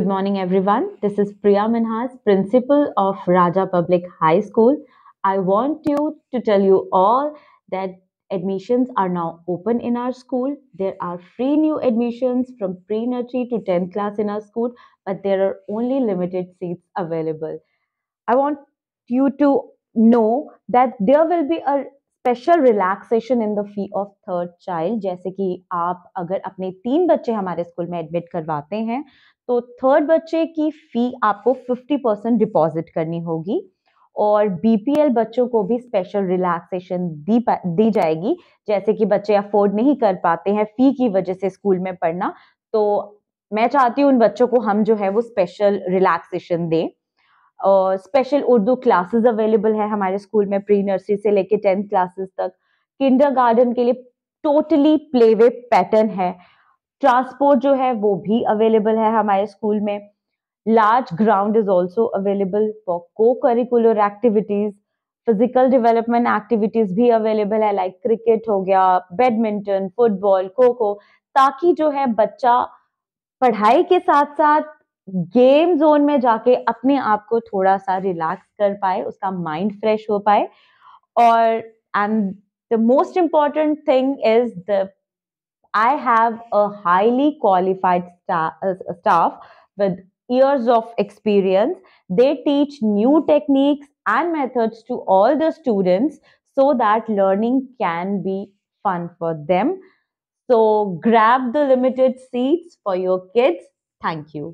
Good morning, everyone. This is Priya Minhas, principal of Raja Public High School. I want you to tell you all that admissions are now open in our school. There are free new admissions from pre nursery to 10th class in our school, but there are only limited seats available. I want you to know that there will be a special relaxation in the fee of third child जैसे कि आप अगर अपने तीन बच्चे हमारे school में admit करवाते हैं तो थर्ड बच्चे की फ़ी आपको 50 परसेंट डिपॉजिट करनी होगी और बीपीएल बच्चों को भी स्पेशल रिलैक्सेशन दी दी जाएगी जैसे कि बच्चे अफोर्ड नहीं कर पाते हैं फ़ी की वजह से स्कूल में पढ़ना तो मैं चाहती हूँ उन बच्चों को हम जो है वो स्पेशल रिलैक्सेशन दें स्पेशल उर्दू क्लासेस अवेलेबल है हमारे स्कूल में प्री नर्सरी से लेके टेंथ क्लासेस तक किंडर गार्डन के लिए टोटली प्ले वे पैटर्न है ट्रांसपोर्ट जो है वो भी अवेलेबल है हमारे स्कूल में large ground is also available for co curricular activities physical development activities भी अवेलेबल है लाइक like क्रिकेट हो गया बैडमिंटन फुटबॉल खो खो ताकि जो है बच्चा पढ़ाई के साथ साथ गेम zone में जाके अपने आप को थोड़ा सा रिलैक्स कर पाए उसका माइंड फ्रेश हो पाए और and the most important thing is the I have a highly qualified staff years of experience they teach new techniques and methods to all the students so that learning can be fun for them so grab the limited seats for your kids thank you